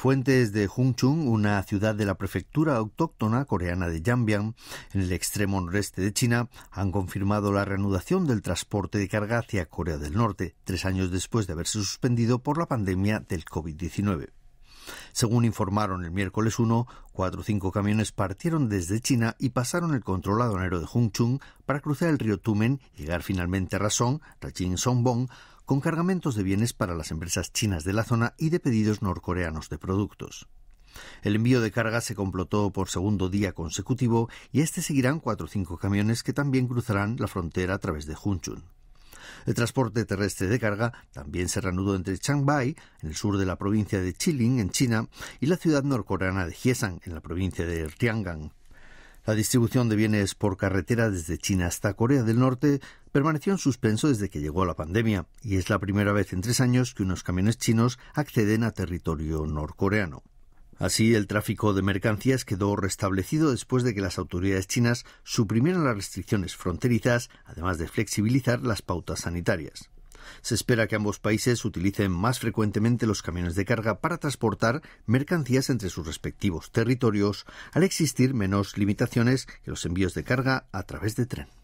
Fuentes de Hungchung, una ciudad de la prefectura autóctona coreana de Yambiang, en el extremo noreste de China, han confirmado la reanudación del transporte de carga hacia Corea del Norte, tres años después de haberse suspendido por la pandemia del COVID-19. Según informaron el miércoles 1, cuatro o cinco camiones partieron desde China y pasaron el control aduanero de Hongchun para cruzar el río Tumen y llegar finalmente a Rasong, Rajin Songbong, con cargamentos de bienes para las empresas chinas de la zona y de pedidos norcoreanos de productos. El envío de carga se complotó por segundo día consecutivo y este seguirán cuatro o cinco camiones que también cruzarán la frontera a través de Hunchun. El transporte terrestre de carga también se reanudó entre Changbai, en el sur de la provincia de Chiling, en China, y la ciudad norcoreana de Hiesang, en la provincia de Tiangang. La distribución de bienes por carretera desde China hasta Corea del Norte permaneció en suspenso desde que llegó la pandemia, y es la primera vez en tres años que unos camiones chinos acceden a territorio norcoreano. Así, el tráfico de mercancías quedó restablecido después de que las autoridades chinas suprimieran las restricciones fronterizas, además de flexibilizar las pautas sanitarias. Se espera que ambos países utilicen más frecuentemente los camiones de carga para transportar mercancías entre sus respectivos territorios al existir menos limitaciones que los envíos de carga a través de tren.